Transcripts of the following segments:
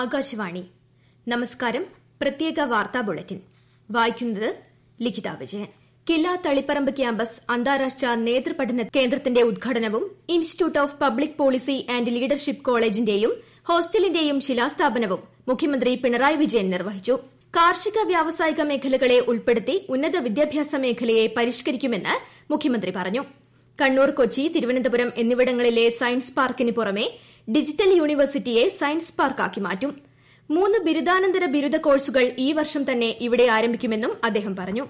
ആകാശവാണി നമസ്കാരം പ്രത്യേക വാർത്താ ബുള്ളറ്റിൻ വായിക്കുന്നത് ലിഖിത വിജയൻ കില്ല തളിപ്പറമ്പ് ക്യാമ്പസ് അന്താരാഷ്ട്ര നേതൃപഠന കേന്ദ്രത്തിന്റെ ഉദ്ഘാടനവും institute of public policy and leadership കോളേജിന്റെയും ഹോസ്റ്റലിന്റെയും ശിലാസ്ഥാപനവും മുഖ്യമന്ത്രി പിണറായി വിജയൻ നിർവഹിച്ചു കാർഷിക വ്യാവസായിക മേഖലകളെ ഉൾപ്പെടുത്തി ഉന്നത വിദ്യാഭ്യാസ മേഖലയെ പരിഷ്കരിക്കുമെന്ന് മുഖ്യമന്ത്രി പറഞ്ഞു കണ്ണൂർ കൊച്ചി തിരുവനന്തപുരം എന്നിവിടങ്ങളിലെ സയൻസ് പാർക്കിന് പുറമെ ഡിജിറ്റൽ യൂണിവേഴ്സിറ്റിയെ സയൻസ് പാർക്കാക്കി മാറ്റും മൂന്ന് ബിരുദാനന്തര ബിരുദ കോഴ്സുകൾ ഈ വർഷം തന്നെ ഇവിടെ ആരംഭിക്കുമെന്നും അദ്ദേഹം പറഞ്ഞു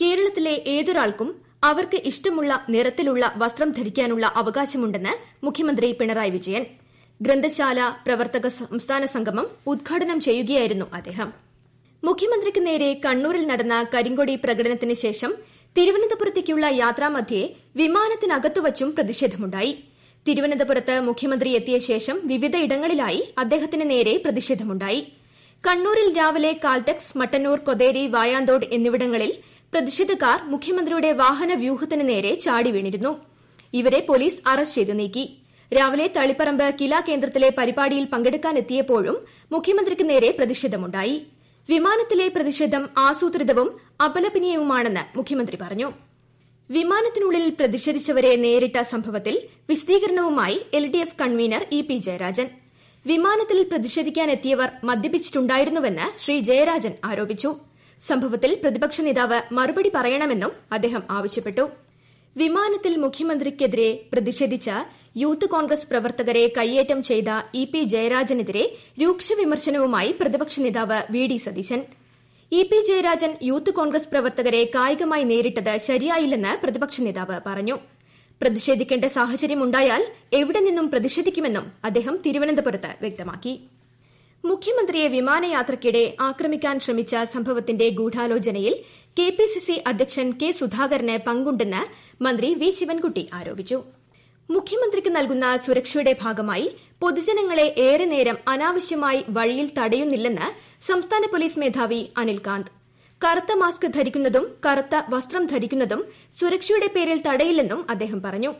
കേരളത്തിലെ ഏതൊരാൾക്കും അവർക്ക് ഇഷ്ടമുള്ള നിറത്തിലുള്ള വസ്ത്രം ധരിക്കാനുള്ള അവകാശമുണ്ടെന്ന് മുഖ്യമന്ത്രി പിണറായി വിജയൻ ഗ്രന്ഥശാല പ്രവർത്തക സംസ്ഥാന സംഗമം ഉദ്ഘാടനം ചെയ്യുകയായിരുന്നു അദ്ദേഹം മുഖ്യമന്ത്രിക്ക് നേരെ കണ്ണൂരിൽ നടന്ന കരിങ്കൊടി പ്രകടനത്തിന് ശേഷം തിരുവനന്തപുരത്തേക്കുള്ള യാത്രാമധ്യേ വിമാനത്തിനകത്തുവച്ചും പ്രതിഷേധമുണ്ടായി തിരുവനന്തപുരത്ത് മുഖ്യമന്ത്രി എത്തിയ ശേഷം ഇടങ്ങളിലായി അദ്ദേഹത്തിന് നേരെ പ്രതിഷേധമുണ്ടായി കണ്ണൂരിൽ രാവിലെ കാൽടെക്സ് മട്ടന്നൂർ കൊതേരി വായാന്തോട് എന്നിവിടങ്ങളിൽ പ്രതിഷേധക്കാർ മുഖ്യമന്ത്രിയുടെ വാഹനവ്യൂഹത്തിന് നേരെ ചാടി വീണിരുന്നു ഇവരെ പോലീസ് അറസ്റ്റ് ചെയ്ത് നീക്കി രാവിലെ തളിപ്പറമ്പ് കിലാ കേന്ദ്രത്തിലെ പരിപാടിയിൽ പങ്കെടുക്കാനെത്തിയപ്പോഴും മുഖ്യമന്ത്രിക്ക് നേരെ പ്രതിഷേധമുണ്ടായി വിമാനത്തിലെ പ്രതിഷേധം ആസൂത്രിതവും അപലപനീയവുമാണെന്ന് മുഖ്യമന്ത്രി പറഞ്ഞു വിമാനത്തിനുള്ളിൽ പ്രതിഷേധിച്ചവരെ നേരിട്ട സംഭവത്തിൽ വിശദീകരണവുമായി LDF convener E P Jayarajan വിമാനത്തിൽ പ്രതിഷേധിക്കാനെത്തിയവർ മദ്യപിച്ചിട്ടുണ്ടായിരുന്നുവെന്ന് ശ്രീ ജയരാജൻ ആരോപിച്ചു സംഭവത്തിൽ പ്രതിപക്ഷ നേതാവ് മറുപടി പറയണമെന്നും അദ്ദേഹം ആവശ്യപ്പെട്ടു വിമാനത്തിൽ മുഖ്യമന്ത്രിക്കെതിരെ പ്രതിഷേധിച്ച യൂത്ത് കോൺഗ്രസ് പ്രവർത്തകരെ കൈയേറ്റം ചെയ്ത ഇ പി ജയരാജനെതിരെ രൂക്ഷ വിമർശനവുമായി പ്രതിപക്ഷ നേതാവ് V D Satheesan E P Jayarajan youth Congress പ്രവർത്തകരെ കായികമായി നേരിട്ടത് ശരിയായില്ലെന്ന് പ്രതിപക്ഷ നേതാവ് പറഞ്ഞു പ്രതിഷേധിക്കേണ്ട സാഹചര്യമുണ്ടായാൽ എവിടെ നിന്നും പ്രതിഷേധിക്കുമെന്നും അദ്ദേഹം തിരുവനന്തപുരത്ത് വ്യക്തമാക്കി മുഖ്യമന്ത്രിയെ വിമാനയാത്രയ്ക്കിടെ ആക്രമിക്കാൻ ശ്രമിച്ച സംഭവത്തിന്റെ ഗൂഢാലോചനയിൽ കെ പി സി സി അധ്യക്ഷൻ കെ സുധാകരന് പങ്കുണ്ടെന്ന് മന്ത്രി വി ശിവൻകുട്ടി ആരോപിച്ചു മുഖ്യമന്ത്രിക്ക് നൽകുന്ന സുരക്ഷയുടെ ഭാഗമായി പൊതുജനങ്ങളെ ഏറെ നേരം അനാവശ്യമായി വഴിയിൽ തടയുന്നില്ലെന്ന് സംസ്ഥാന പോലീസ് മേധാവി അനിൽകാന്ത് കറുത്ത മാസ്ക് ധരിക്കുന്നതും കറുത്ത വസ്ത്രം ധരിക്കുന്നതും സുരക്ഷയുടെ പേരിൽ തടയില്ലെന്നും അദ്ദേഹം പറഞ്ഞു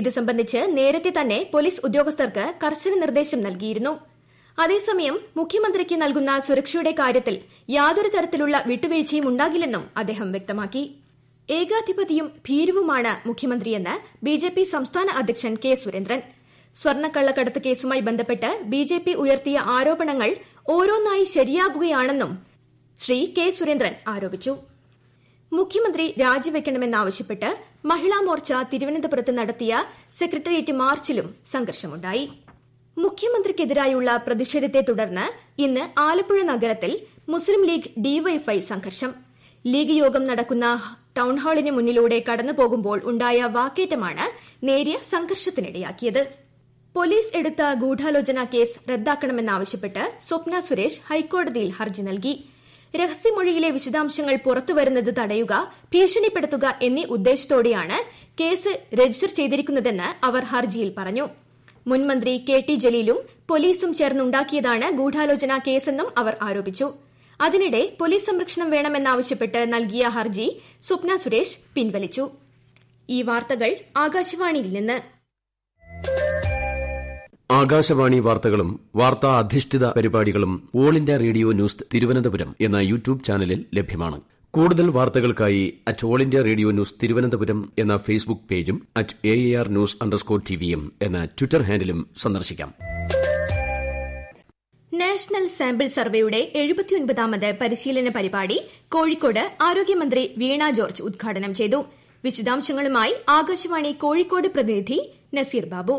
ഇത് സംബന്ധിച്ച് നേരത്തെ തന്നെ പോലീസ് ഉദ്യോഗസ്ഥർക്ക് കർശന നിർദ്ദേശം നൽകിയിരുന്നു അതേസമയം മുഖ്യമന്ത്രിക്ക് നൽകുന്ന സുരക്ഷയുടെ കാര്യത്തിൽ യാതൊരു തരത്തിലുള്ള വിട്ടുവീഴ്ചയും ഉണ്ടാകില്ലെന്നും അദ്ദേഹം വ്യക്തമാക്കി ഏകാധിപതിയും ഭീരുവുമാണ് മുഖ്യമന്ത്രിയെന്ന് ബി ജെ പി സംസ്ഥാന അധ്യക്ഷൻ കെ സുരേന്ദ്രൻ സ്വർണ്ണക്കള്ളക്കടത്ത് കേസുമായി ബന്ധപ്പെട്ട് ബി ഉയർത്തിയ ആരോപണങ്ങൾ ഓരോന്നായി ശരിയാകുകയാണെന്നും ശ്രീ കെ സുരേന്ദ്രൻ ആരോപിച്ചു മുഖ്യമന്ത്രി രാജിവെക്കണമെന്നാവശ്യപ്പെട്ട് മോർച്ച തിരുവനന്തപുരത്ത് നടത്തിയ സെക്രട്ടേറിയറ്റ് മാർച്ചിലും സംഘർഷമുണ്ടായി മുഖ്യമന്ത്രിക്കെതിരായുള്ള പ്രതിഷേധത്തെ തുടർന്ന് ഇന്ന് ആലപ്പുഴ നഗരത്തിൽ മുസ്ലിം ലീഗ് ഡിവൈഎഫ്ഐ സംഘർഷം ലീഗ് യോഗം നടക്കുന്ന ടൌൺഹാളിന് മുന്നിലൂടെ കടന്നുപോകുമ്പോൾ ഉണ്ടായ വാക്കേറ്റമാണ് നേരിയ സംഘർഷത്തിനിടയാക്കിയത് പോലീസ് എടുത്ത ഗൂഢാലോചന കേസ് റദ്ദാക്കണമെന്നാവശ്യപ്പെട്ട് സ്വപ്ന സുരേഷ് ഹൈക്കോടതിയിൽ ഹർജി നൽകി രഹസ്യമൊഴിയിലെ വിശദാംശങ്ങൾ പുറത്തുവരുന്നത് തടയുക ഭീഷണിപ്പെടുത്തുക എന്നീ ഉദ്ദേശത്തോടെയാണ് കേസ് രജിസ്റ്റർ ചെയ്തിരിക്കുന്നതെന്ന് അവർ ഹർജിയിൽ പറഞ്ഞു മുൻമന്ത്രി കെ ടി ജലീലും പോലീസും ചേർന്നുണ്ടാക്കിയതാണ് ഗൂഢാലോചന കേസെന്നും അവർ ആരോപിച്ചു അതിനിടെ പോലീസ് സംരക്ഷണം വേണമെന്നാവശ്യപ്പെട്ട് നൽകിയ ഹർജി സ്വപ്ന സുരേഷ് പിൻവലിച്ചു ഈ വാർത്തകൾ ആകാശവാണിയിൽ നിന്ന് ആകാശവാണി വാർത്തകളും വാർത്താ അധിഷ്ഠിത പരിപാടികളും All India Radio News Thiruvananthapuram എന്ന യൂട്യൂബ് ചാനലിൽ ലഭ്യമാണ് കൂടുതൽ വാർത്തകൾക്കായി at All India Radio News Thiruvananthapuram എന്ന ഫേസ്ബുക്ക് പേജും at A R News underscore ടിവിയും എന്ന ട്വിറ്റർ ഹാൻഡിലും സന്ദർശിക്കാം നാഷണൽ സാമ്പിൾ സർവേയുടെ എഴുപത്തിയൊൻപതാമത് പരിശീലന പരിപാടി കോഴിക്കോട് ആരോഗ്യമന്ത്രി വീണ ജോർജ് ഉദ്ഘാടനം ചെയ്തു വിശദാംശങ്ങളുമായി ആകാശവാണി കോഴിക്കോട് പ്രതിനിധി നസീർ ബാബു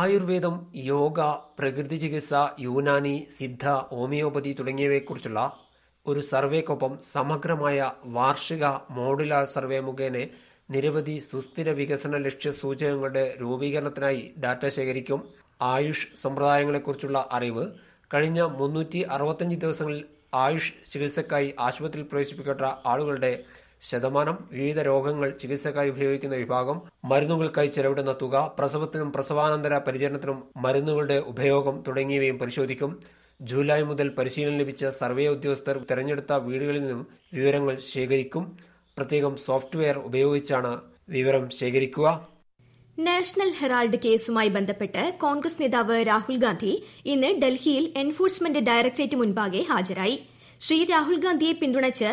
ആയുർവേദം യോഗ പ്രകൃതി ചികിത്സ യൂനാനി സിദ്ധ ഹോമിയോപതി തുടങ്ങിയവയെക്കുറിച്ചുള്ള ഒരു സർവേക്കൊപ്പം സമഗ്രമായ വാർഷിക മോഡുലാർ സർവേ മുഖേന നിരവധി സുസ്ഥിര വികസന ലക്ഷ്യ സൂചകങ്ങളുടെ രൂപീകരണത്തിനായി ഡാറ്റ ശേഖരിക്കും ആയുഷ് സമ്പ്രദായങ്ങളെക്കുറിച്ചുള്ള അറിവ് കഴിഞ്ഞ മുന്നൂറ്റി അറുപത്തഞ്ച് ദിവസങ്ങളിൽ ആയുഷ് ചികിത്സക്കായി ആശുപത്രിയിൽ പ്രവേശിപ്പിക്കേണ്ട ആളുകളുടെ ശതമാനം വിവിധ രോഗങ്ങൾ ചികിത്സക്കായി ഉപയോഗിക്കുന്ന വിഭാഗം മരുന്നുകൾക്കായി ചെലവിടുന്ന തുക പ്രസവത്തിനും പ്രസവാനന്തര പരിചരണത്തിനും മരുന്നുകളുടെ ഉപയോഗം തുടങ്ങിയവയും പരിശോധിക്കും ജൂലൈ മുതൽ പരിശീലനം ലഭിച്ച സർവേ ഉദ്യോഗസ്ഥർ തെരഞ്ഞെടുത്ത വീടുകളിൽ നിന്നും വിവരങ്ങൾ ശേഖരിക്കും പ്രത്യേകം സോഫ്റ്റ്വെയർ ഉപയോഗിച്ചാണ് വിവരം ശേഖരിക്കുക നാഷണൽ ഹെറാൾഡ് കേസുമായി ബന്ധപ്പെട്ട് കോൺഗ്രസ് നേതാവ് രാഹുൽ ഗാന്ധി ഇന്ന് ഡൽഹിയിൽ എൻഫോഴ്സ്മെന്റ് ഡയറക്ടറേറ്റ് മുൻപാകെ ഹാജരായി ശ്രീ ഗാന്ധിയെ പിന്തുണച്ച്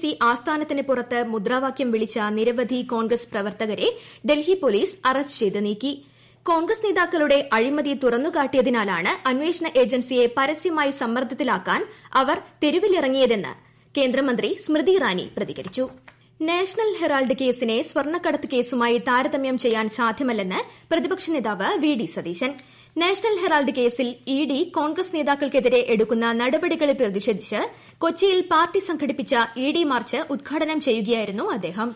സി ആസ്ഥാനത്തിന് പുറത്ത് മുദ്രാവാക്യം വിളിച്ച നിരവധി കോൺഗ്രസ് പ്രവർത്തകരെ ഡൽഹി പോലീസ് അറസ്റ്റ് ചെയ്ത് നീക്കി കോൺഗ്രസ് നേതാക്കളുടെ അഴിമതി തുറന്നുകാട്ടിയതിനാലാണ് അന്വേഷണ ഏജൻസിയെ പരസ്യമായി സമ്മർദ്ദത്തിലാക്കാൻ അവർ തെരുവിലിറങ്ങിയതെന്ന് കേന്ദ്രമന്ത്രി സ്മൃതി ഇറാനി പ്രതികരിച്ചു നാഷണൽ ഹെറാൾഡ് കേസിനെ സ്വർണ്ണക്കടത്ത് കേസുമായി താരതമ്യം ചെയ്യാൻ സാധ്യമല്ലെന്ന് പ്രതിപക്ഷ നേതാവ് V D Satheesan National Herald കേസിൽ ഇ ഡി കോൺഗ്രസ് നേതാക്കൾക്കെതിരെ എടുക്കുന്ന നടപടികളിൽ പ്രതിഷേധിച്ച് കൊച്ചിയിൽ പാർട്ടി സംഘടിപ്പിച്ച ഇ ഡി മാർച്ച് ഉദ്ഘാടനം ചെയ്യുകയായിരുന്നു അദ്ദേഹം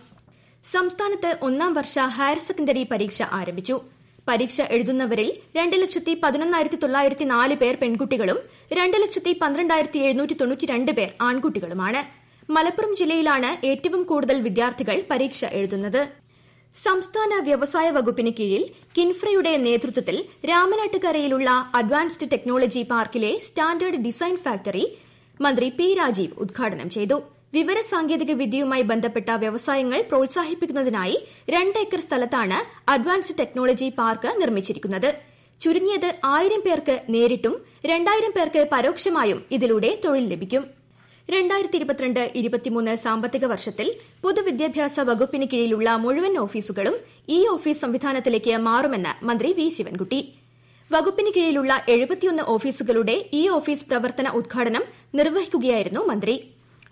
സംസ്ഥാനത്ത് ഒന്നാം വർഷ ഹയർ സെക്കൻഡറി പരീക്ഷ ആരംഭിച്ചു പരീക്ഷ എഴുതുന്നവരിൽ രണ്ട് ലക്ഷത്തി പതിനൊന്നായിരത്തി തൊള്ളായിരത്തി നാല് പേർ പെൺകുട്ടികളും രണ്ട് ലക്ഷത്തി പന്ത്രണ്ടായിരത്തി എഴുന്നൂറ്റി രണ്ട് പേർ ആൺകുട്ടികളുമാണ് മലപ്പുറം ജില്ലയിലാണ് ഏറ്റവും കൂടുതൽ വിദ്യാർത്ഥികൾ പരീക്ഷ എഴുതുന്നത് സംസ്ഥാന വ്യവസായ വകുപ്പിന് കീഴിൽ കിൻഫ്രയുടെ നേതൃത്വത്തിൽ രാമനാട്ടുകരയിലുള്ള അഡ്വാൻസ്ഡ് ടെക്നോളജി പാർക്കിലെ സ്റ്റാൻഡേർഡ് ഡിസൈൻ ഫാക്ടറി മന്ത്രി പി രാജീവ് ഉദ്ഘാടനം ചെയ്തു വിവര സാങ്കേതിക വിദ്യയുമായി ബന്ധപ്പെട്ട വ്യവസായങ്ങൾ പ്രോത്സാഹിപ്പിക്കുന്നതിനായി രണ്ട് ഏക്കർ സ്ഥലത്താണ് അഡ്വാൻസ്ഡ് ടെക്നോളജി പാർക്ക് നിർമ്മിച്ചിരിക്കുന്നത് ചുരുങ്ങിയത് ആയിരം പേർക്ക് നേരിട്ടും രണ്ടായിരം പേർക്ക് പരോക്ഷമായും ഇതിലൂടെ തൊഴിൽ ലഭിക്കും രണ്ടായിരത്തി ഇരുപത്തിരണ്ട് ഇരുപത്തിമൂന്ന് സാമ്പത്തിക വർഷത്തിൽ പൊതുവിദ്യാഭ്യാസ വകുപ്പിന് കീഴിലുള്ള മുഴുവൻ ഓഫീസുകളും ഇ ഓഫീസ് സംവിധാനത്തിലേക്ക് മാറുമെന്ന് മന്ത്രി വി ശിവൻകുട്ടി വകുപ്പിന് കീഴിലുള്ള എഴുപത്തിയൊന്ന് ഓഫീസുകളുടെ ഇ ഓഫീസ് പ്രവർത്തന ഉദ്ഘാടനം നിർവഹിക്കുകയായിരുന്നു മന്ത്രി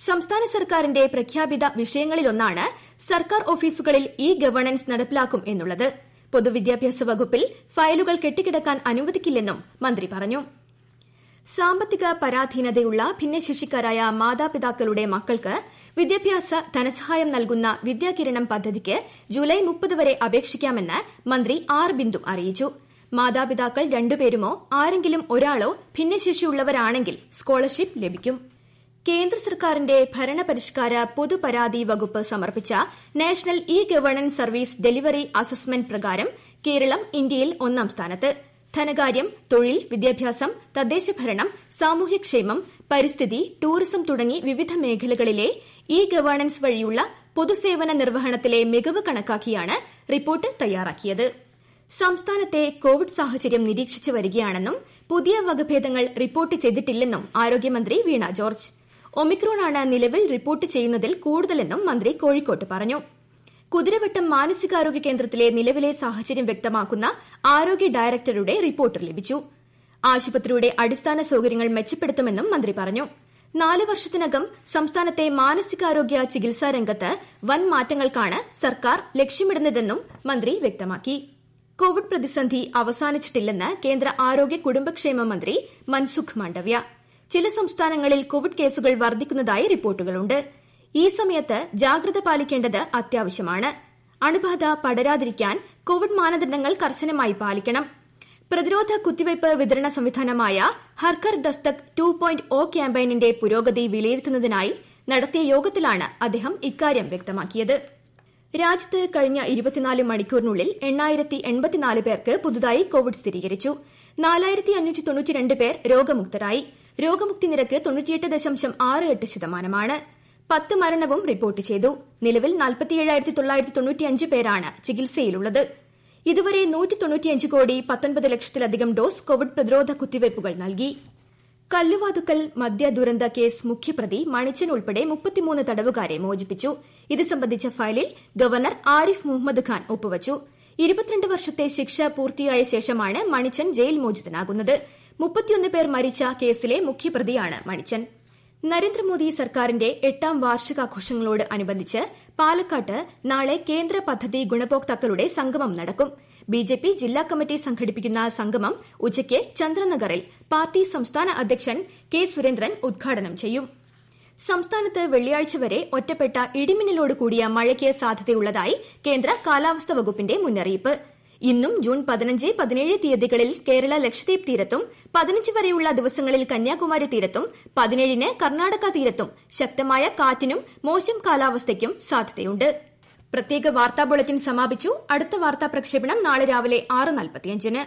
സംസ്ഥാന സർക്കാരിന്റെ പ്രഖ്യാപിത വിഷയങ്ങളിലൊന്നാണ് സർക്കാർ ഓഫീസുകളിൽ ഇ ഗവേണൻസ് നടപ്പിലാക്കും എന്നുള്ളത് പൊതുവിദ്യാഭ്യാസ വകുപ്പിൽ ഫയലുകൾ കെട്ടിക്കിടക്കാൻ അനുവദിക്കില്ലെന്നും മന്ത്രി പറഞ്ഞു സാമ്പത്തിക പരാധീനതയുള്ള ഭിന്നശേഷിക്കാരായ മാതാപിതാക്കളുടെ മക്കൾക്ക് വിദ്യാഭ്യാസ ധനസഹായം നൽകുന്ന വിദ്യാകിരണം പദ്ധതിക്ക് ജൂലൈ വരെ അപേക്ഷിക്കാമെന്ന് മന്ത്രി ആർ ബിന്ദു അറിയിച്ചു മാതാപിതാക്കൾ രണ്ടുപേരുമോ ആരെങ്കിലും ഒരാളോ ഭിന്നശേഷിയുള്ളവരാണെങ്കിൽ സ്കോളർഷിപ്പ് ലഭിക്കും കേന്ദ്ര സർക്കാരിന്റെ ഭരണപരിഷ്കാര പൊതുപരാതി വകുപ്പ് സമർപ്പിച്ച national E governance service delivery assessment പ്രകാരം കേരളം ഇന്ത്യയിൽ ഒന്നാം സ്ഥാനത്ത് ധനകാര്യം തൊഴിൽ വിദ്യാഭ്യാസം തദ്ദേശഭരണം സാമൂഹ്യക്ഷേമം പരിസ്ഥിതി ടൂറിസം തുടങ്ങി വിവിധ മേഖലകളിലെ ഇ ഗവേണൻസ് വഴിയുള്ള പൊതുസേവന നിർവഹണത്തിലെ മികവ് കണക്കാക്കിയാണ് റിപ്പോർട്ട് തയ്യാറാക്കിയത് സംസ്ഥാനത്തെ കോവിഡ് സാഹചര്യം നിരീക്ഷിച്ചു വരികയാണെന്നും പുതിയ വകഭേദങ്ങൾ റിപ്പോർട്ട് ചെയ്തിട്ടില്ലെന്നും ആരോഗ്യമന്ത്രി വീണ ജോർജ് ഒമിക്രോണാണ് നിലവിൽ റിപ്പോർട്ട് ചെയ്യുന്നതിൽ കൂടുതലെന്നും മന്ത്രി കോഴിക്കോട്ട് പറഞ്ഞു കുതിരവട്ടം മാനസികാരോഗ്യ കേന്ദ്രത്തിലെ നിലവിലെ സാഹചര്യം വ്യക്തമാക്കുന്ന ആരോഗ്യ ഡയറക്ടറുടെ റിപ്പോർട്ട് ലഭിച്ചു ആശുപത്രിയുടെ അടിസ്ഥാന സൌകര്യങ്ങൾ മെച്ചപ്പെടുത്തുമെന്നും മന്ത്രി പറഞ്ഞു നാല് വർഷത്തിനകം സംസ്ഥാനത്തെ മാനസികാരോഗ്യ ചികിത്സാ രംഗത്ത് വൻ മാറ്റങ്ങൾക്കാണ് സർക്കാർ ലക്ഷ്യമിടുന്നതെന്നും മന്ത്രി വ്യക്തമാക്കി കോവിഡ് പ്രതിസന്ധി അവസാനിച്ചിട്ടില്ലെന്ന് കേന്ദ്ര ആരോഗ്യ കുടുംബക്ഷേമ മന്ത്രി മൻസുഖ് മാണ്ഡവ്യ ചില സംസ്ഥാനങ്ങളിൽ കോവിഡ് കേസുകൾ വർദ്ധിക്കുന്നതായി ് ഈ സമയത്ത് ജാഗ്രത പാലിക്കേണ്ടത് അത്യാവശ്യമാണ് അണുബാധ പടരാതിരിക്കാൻ കോവിഡ് മാനദണ്ഡങ്ങൾ കർശനമായി പാലിക്കണം പ്രതിരോധ കുത്തിവയ്പ്പ് വിതരണ സംവിധാനമായ ഹർക്കർ ദസ്തക് ടു പോയിന്റ് ഒ ക്യാമ്പയിനിന്റെ പുരോഗതി വിലയിരുത്തുന്നതിനായി നടത്തിയ യോഗത്തിലാണ് അദ്ദേഹം ഇക്കാര്യം വ്യക്തമാക്കിയത് രാജ്യത്ത് കഴിഞ്ഞ ഇരുപത്തിനാല് മണിക്കൂറിനുള്ളിൽ എണ്ണായിരത്തി എൺപത്തിനാല് പേർക്ക് പുതുതായി കോവിഡ് സ്ഥിരീകരിച്ചു നാലായിരത്തി അഞ്ഞൂറ്റി പേർ രോഗമുക്തരായി രോഗമുക്തി നിരക്ക് തൊണ്ണൂറ്റിയെട്ട് ദശാംശം ആറ് എട്ട് ശതമാനമാണ് പത്ത് മരണവും റിപ്പോർട്ട് ചെയ്തു നിലവിൽ പേരാണ് ചികിത്സയിലുള്ളത് ഇതുവരെ കോടി ലക്ഷത്തിലധികം ഡോസ് കോവിഡ് പ്രതിരോധ കുത്തിവയ്പ്പുകൾ നൽകി കല്ലുവാതുക്കൽ മദ്യ ദുരന്ത കേസ് മുഖ്യപ്രതി മണിച്ചൻ ഉൾപ്പെടെ മുപ്പത്തിമൂന്ന് തടവുകാരെ മോചിപ്പിച്ചു ഇത് സംബന്ധിച്ച ഫയലിൽ ഗവർണർ ആരിഫ് മുഹമ്മദ് ഖാൻ ഒപ്പുവച്ചു ഇരുപത്തിരണ്ട് വർഷത്തെ ശിക്ഷ പൂർത്തിയായ ശേഷമാണ് മണിച്ചൻ ജയിൽ മോചിതനാകുന്നത് മുപ്പത്തിയൊന്ന് പേർ മരിച്ച കേസിലെ മുഖ്യപ്രതിയാണ് മണിച്ചൻ നരേന്ദ്രമോദി സർക്കാരിന്റെ എട്ടാം അനുബന്ധിച്ച് പാലക്കാട്ട് നാളെ കേന്ദ്ര പദ്ധതി ഗുണഭോക്താക്കളുടെ സംഗമം നടക്കും ബിജെപി ജില്ലാ കമ്മിറ്റി സംഘടിപ്പിക്കുന്ന സംഗമം ഉച്ചയ്ക്ക് ചന്ദ്രനഗറിൽ പാർട്ടി സംസ്ഥാന അധ്യക്ഷൻ കെ സുരേന്ദ്രൻ ഉദ്ഘാടനം ചെയ്യും സംസ്ഥാനത്ത് വെള്ളിയാഴ്ച വരെ ഒറ്റപ്പെട്ട ഇടിമിന്നലോട് കൂടിയ മഴയ്ക്ക് സാധ്യതയുള്ളതായി കേന്ദ്ര കാലാവസ്ഥാ വകുപ്പിന്റെ മുന്നറിയിപ്പ് ഇന്നും ജൂൺ പതിനഞ്ച് പതിനേഴ് തീയതികളിൽ കേരള ലക്ഷദ്വീപ് തീരത്തും പതിനഞ്ച് വരെയുള്ള ദിവസങ്ങളിൽ കന്യാകുമാരി തീരത്തും പതിനേഴിന് കർണാടക തീരത്തും ശക്തമായ കാറ്റിനും മോശം കാലാവസ്ഥയ്ക്കും സാധ്യതയുണ്ട് പ്രത്യേക വാർത്താ ബുള്ളറ്റിൻ സമാപിച്ചു അടുത്ത വാർത്താ പ്രക്ഷേപണം നാളെ രാവിലെ ആറ് നാൽപ്പത്തിയഞ്ചിന്